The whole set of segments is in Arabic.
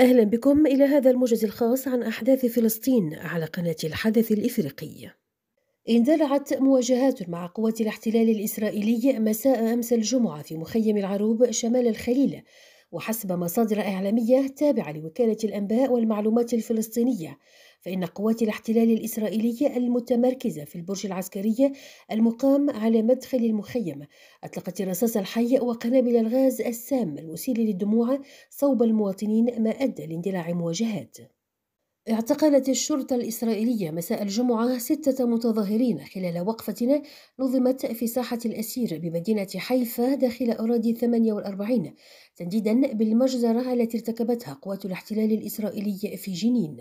أهلا بكم إلى هذا الموجز الخاص عن أحداث فلسطين على قناة الحدث الإفريقي. اندلعت مواجهات مع قوات الاحتلال الإسرائيلي مساء أمس الجمعة في مخيم العروب شمال الخليل وحسب مصادر إعلامية تابعة لوكالة الأنباء والمعلومات الفلسطينية فإن قوات الاحتلال الإسرائيلية المتمركزة في البرج العسكري المقام على مدخل المخيم أطلقت الرصاص الحي وقنابل الغاز السام المسيل للدموع صوب المواطنين ما أدى لاندلاع مواجهات اعتقلت الشرطة الإسرائيلية مساء الجمعة ستة متظاهرين خلال وقفة نظمت في ساحة الأسير بمدينة حيفا داخل أراضي 48 تنديدا بالمجزرة التي ارتكبتها قوات الاحتلال الإسرائيلي في جنين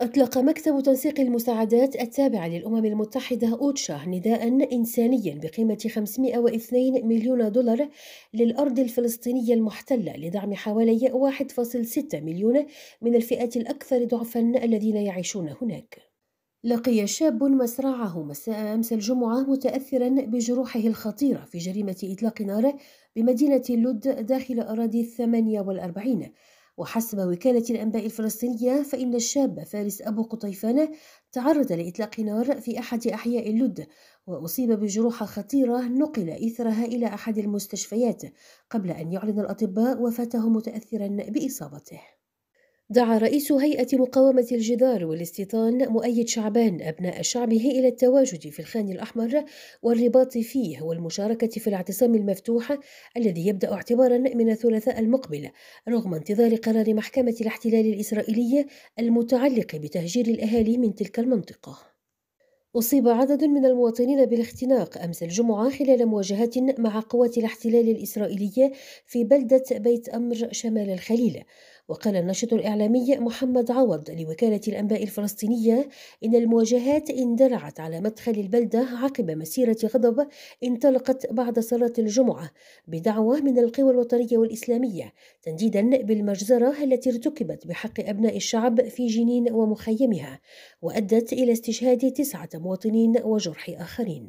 أطلق مكتب تنسيق المساعدات التابع للأمم المتحدة أوتشا نداء إنسانيا بقيمة 502 مليون دولار للأرض الفلسطينية المحتلة لدعم حوالي 1.6 مليون من الفئات الأكثر ضعفا الذين يعيشون هناك لقي شاب مصرعه مساء أمس الجمعة متأثرا بجروحه الخطيرة في جريمة إطلاق نار بمدينة لود داخل أراضي الثمانية والأربعين وحسب وكالة الأنباء الفلسطينية فإن الشاب فارس أبو قطيفان تعرض لإطلاق نار في أحد أحياء اللد وأصيب بجروح خطيرة نقل إثرها إلى أحد المستشفيات قبل أن يعلن الأطباء وفاته متأثرا بإصابته دعا رئيس هيئة مقاومة الجدار والاستيطان مؤيد شعبان أبناء شعبه إلى التواجد في الخان الأحمر والرباط فيه والمشاركة في الاعتصام المفتوح الذي يبدأ اعتبارا من الثلاثاء المقبل رغم انتظار قرار محكمة الاحتلال الإسرائيلية المتعلق بتهجير الأهالي من تلك المنطقة. أصيب عدد من المواطنين بالاختناق أمس الجمعة خلال مواجهات مع قوات الاحتلال الإسرائيلية في بلدة بيت أمر شمال الخليل وقال الناشط الإعلامي محمد عوض لوكالة الأنباء الفلسطينية إن المواجهات اندلعت على مدخل البلدة عقب مسيرة غضب انطلقت بعد صلاة الجمعة بدعوة من القوى الوطنية والإسلامية تنديدا بالمجزرة التي ارتكبت بحق أبناء الشعب في جنين ومخيمها وأدت إلى استشهاد تسعة مواطنين وجرح آخرين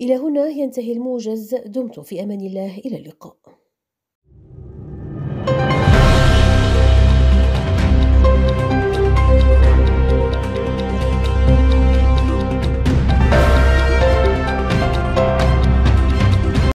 إلى هنا ينتهي الموجز دمت في أمان الله إلى اللقاء